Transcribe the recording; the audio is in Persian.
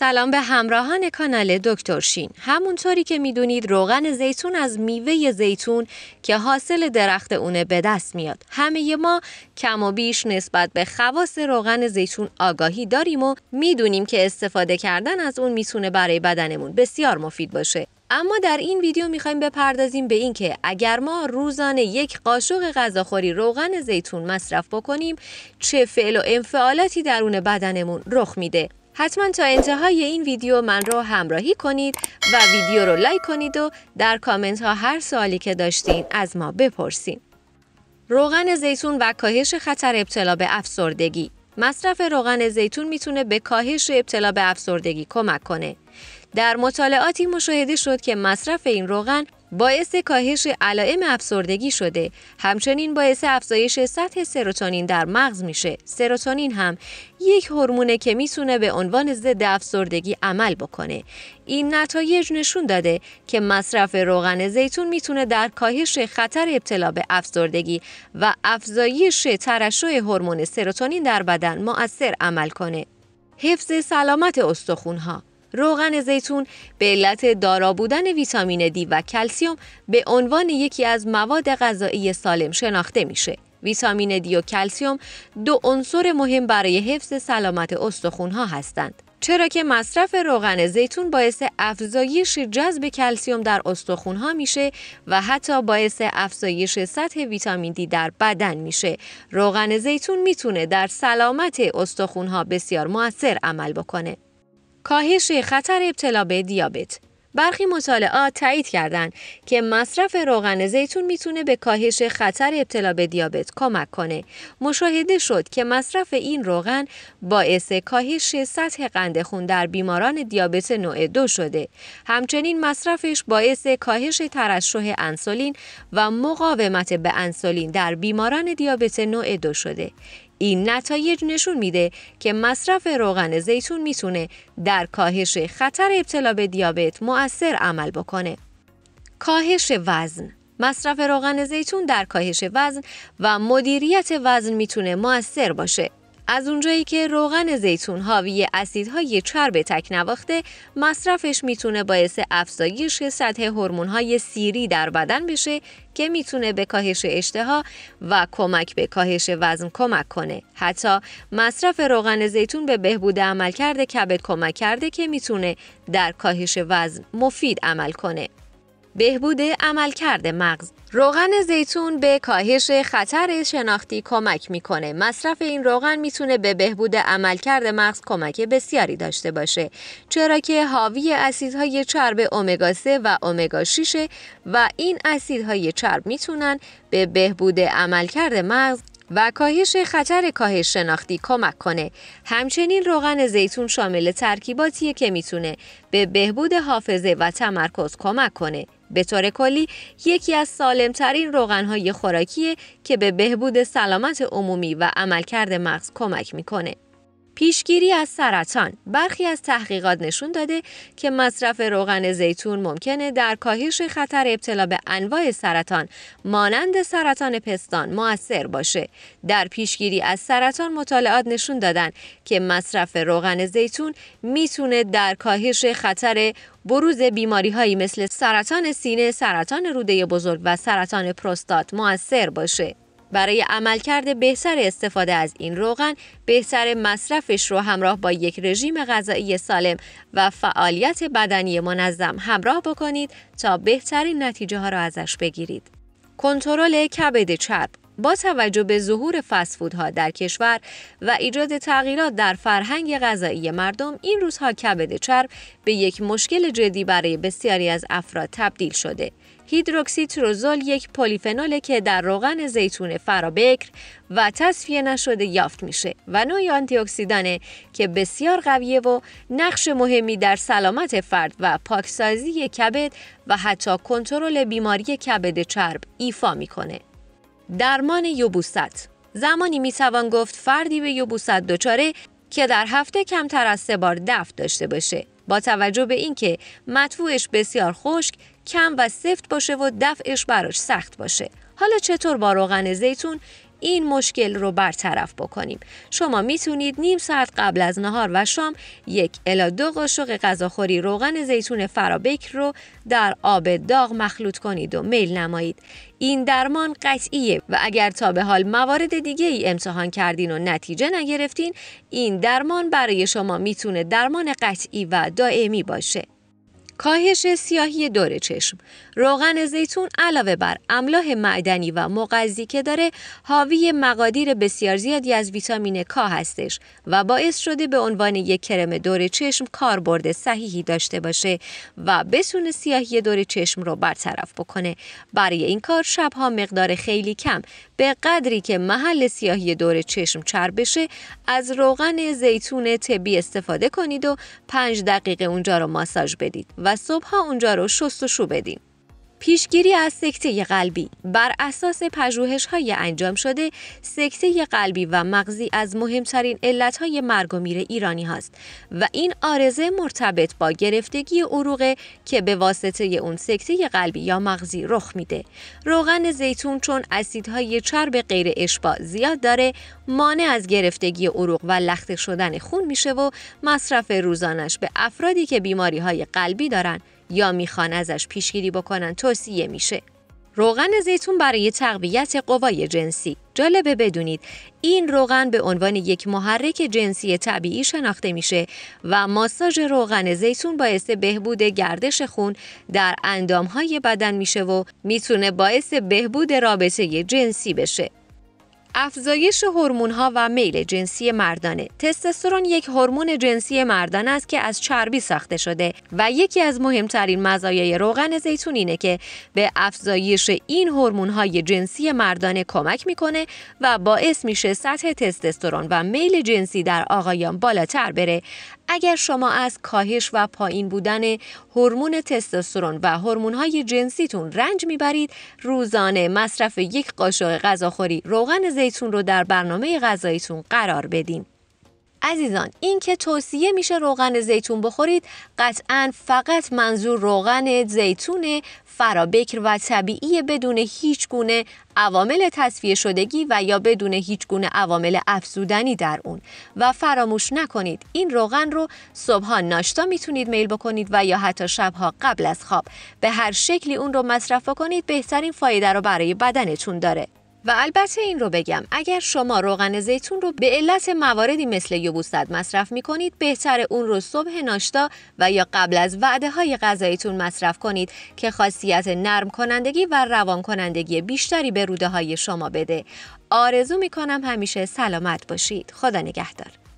سلام به همراهان کانال دکتر شین همونطوری که میدونید روغن زیتون از میوه زیتون که حاصل درخت اونه به دست میاد همه ما کم و بیش نسبت به خواص روغن زیتون آگاهی داریم و میدونیم که استفاده کردن از اون میتونه برای بدنمون بسیار مفید باشه اما در این ویدیو میخوایم بپردازیم به اینکه اگر ما روزانه یک قاشق غذاخوری روغن زیتون مصرف بکنیم چه فعل و انفعالاتی درون بدنمون رخ میده حتما تا انتهای این ویدیو من رو همراهی کنید و ویدیو رو لایک کنید و در کامنت ها هر سوالی که داشتین از ما بپرسین. روغن زیتون و کاهش خطر ابتلا به افسردگی مصرف روغن زیتون میتونه به کاهش ابتلا به افسردگی کمک کنه. در مطالعاتی مشاهده شد که مصرف این روغن باعث کاهش علائم افسردگی شده همچنین باعث افزایش سطح سروتونین در مغز میشه سروتونین هم یک هورمونه که میتونه به عنوان ضد افسردگی عمل بکنه این نتایج نشون داده که مصرف روغن زیتون میتونه در کاهش خطر ابتلا به افسردگی و افزایش ترشح هورمون سروتونین در بدن مؤثر عمل کنه حفظ سلامت استخونها روغن زیتون به علت دارا بودن ویتامین دی و کلسیوم به عنوان یکی از مواد غذایی سالم شناخته میشه. ویتامین دی و کلسیوم دو عنصر مهم برای حفظ سلامت استخونها هستند. چرا که مصرف روغن زیتون باعث افزایش جذب کلسیوم در استخونها میشه و حتی باعث افزایش سطح ویتامین دی در بدن میشه. روغن زیتون میتونه در سلامت استخونها بسیار موثر عمل بکنه. کاهش خطر ابتلا به دیابت برخی مطالعات تایید کردند که مصرف روغن زیتون میتونه به کاهش خطر ابتلا به دیابت کمک کنه. مشاهده شد که مصرف این روغن باعث کاهش سطح قند خون در بیماران دیابت نوع دو شده. همچنین مصرفش باعث کاهش ترشح انسولین و مقاومت به انسولین در بیماران دیابت نوع دو شده. این نتایج نشون میده که مصرف روغن زیتون میتونه در کاهش خطر ابتلا به دیابت مؤثر عمل بکنه. کاهش وزن مصرف روغن زیتون در کاهش وزن و مدیریت وزن میتونه مؤثر باشه. از اونجایی که روغن زیتون حاوی اسیدهای چرب تک نواخته، مصرفش میتونه باعث افزایش سطح هورمون‌های سیری در بدن بشه که میتونه به کاهش اشتها و کمک به کاهش وزن کمک کنه. حتی مصرف روغن زیتون به بهبود عملکرد کبد کمک کرده که میتونه در کاهش وزن مفید عمل کنه. بهبود عملکرد مغز روغن زیتون به کاهش خطر شناختی کمک میکنه. مصرف این روغن میتونه به بهبود عملکرد مغز کمک بسیاری داشته باشه. چرا که حاوی اسیدهای چرب امگا 3 و امگا 6 و این اسیدهای چرب میتونن به بهبود عملکرد مغز و کاهش خطر کاهش شناختی کمک کنه. همچنین روغن زیتون شامل ترکیباتیه که میتونه به بهبود حافظه و تمرکز کمک کنه. به طور کلی یکی از سالمترین روغنهای خوراکیه که به بهبود سلامت عمومی و عملکرد مغز کمک میکنه. پیشگیری از سرطان برخی از تحقیقات نشون داده که مصرف روغن زیتون ممکنه در کاهش خطر ابتلا به انواع سرطان مانند سرطان پستان موثر باشه در پیشگیری از سرطان مطالعات نشون دادن که مصرف روغن زیتون میتونه در کاهش خطر بروز بیماری هایی مثل سرطان سینه، سرطان روده بزرگ و سرطان پروستات موثر باشه. برای عملکرد بهتر استفاده از این روغن بهتر مصرفش رو همراه با یک رژیم غذایی سالم و فعالیت بدنی منظم همراه بکنید تا بهترین نتیجه ها را ازش بگیرید. کنترل کبد چرب با توجه به ظهور فسفودها در کشور و ایجاد تغییرات در فرهنگ غذایی مردم این روزها کبد چرب به یک مشکل جدی برای بسیاری از افراد تبدیل شده هیدروکسیتروزول یک پلیفنوله که در روغن زیتون فرابکر و تصفیه نشده یافت میشه و نوعی آنتی که بسیار قویه و نقش مهمی در سلامت فرد و پاکسازی کبد و حتی کنترل بیماری کبد چرب ایفا میکنه. درمان یوبوست زمانی می گفت فردی به یوبوست دچاره که در هفته کمتر از سه بار دفع داشته باشه با توجه به اینکه مطفوعش بسیار خشک کم و سفت باشه و دفعش براش سخت باشه حالا چطور با روغن زیتون این مشکل رو برطرف بکنیم شما میتونید نیم ساعت قبل از نهار و شام یک الا دو قاشق غذاخوری روغن زیتون فرابکر رو در آب داغ مخلوط کنید و میل نمایید این درمان قطعیه و اگر تا به حال موارد دیگه ای امتحان کردین و نتیجه نگرفتین این درمان برای شما میتونه درمان قطعی و دائمی باشه کاهش سیاهی دور چشم روغن زیتون علاوه بر املاح معدنی و مغذی که داره حاوی مقادیر بسیار زیادی از ویتامین کا هستش و باعث شده به عنوان یک کرم دور چشم کاربرد صحیحی داشته باشه و بتونه سیاهی دور چشم رو برطرف بکنه برای این کار شبها مقدار خیلی کم به قدری که محل سیاهی دور چشم چرب بشه از روغن زیتون طبی استفاده کنید و پنج دقیقه اونجا رو ماساژ بدید و صبحها اونجا رو شست و شو بدید. پیشگیری از سکته قلبی بر اساس پژوهش های انجام شده سکته قلبی و مغزی از مهمترین علت های مرگ و میر ایرانی هاست و این آرزه مرتبط با گرفتگی عروقه که به واسطه اون سکته قلبی یا مغزی رخ میده روغن زیتون چون اسیدهای چرب غیر اشباع زیاد داره مانع از گرفتگی عروق و لخته شدن خون میشه و مصرف روزانش به افرادی که بیماری های قلبی دارند. یا میخوان ازش پیشگیری بکنن توصیه میشه. روغن زیتون برای تقویت قوای جنسی جالبه بدونید این روغن به عنوان یک محرک جنسی طبیعی شناخته میشه و ماساژ روغن زیتون باعث بهبود گردش خون در اندامهای بدن میشه و میتونه باعث بهبود رابطه جنسی بشه افزایش هورمون ها و میل جنسی مردانه تستوسترون یک هورمون جنسی مردانه است که از چربی ساخته شده و یکی از مهمترین مزایای روغن زیتون اینه که به افزایش این هورمون های جنسی مردانه کمک میکنه و باعث میشه سطح تستوسترون و میل جنسی در آقایان بالاتر بره اگر شما از کاهش و پایین بودن هورمون تستوسترون و های جنسیتون رنج میبرید روزانه مصرف یک قاشق غذاخوری روغن زیتون رو در برنامه غذاییتون قرار بدین عزیزان این که توصیه میشه روغن زیتون بخورید قطعا فقط منظور روغن زیتون فرابکر و طبیعی بدون هیچ گونه عوامل تصفیه شدگی و یا بدون هیچ گونه عوامل افزودنی در اون و فراموش نکنید این روغن رو صبحها ناشتا میتونید میل بکنید و یا حتی شبها قبل از خواب به هر شکلی اون رو مصرف کنید بهترین فایده رو برای بدنتون داره و البته این رو بگم اگر شما روغن زیتون رو به علت مواردی مثل یبوست مصرف می کنید بهتر اون رو صبح ناشتا و یا قبل از وعده های غذاییتون مصرف کنید که خاصیت نرم کنندگی و روان کنندگی بیشتری به روده های شما بده آرزو می کنم همیشه سلامت باشید خدا نگهدار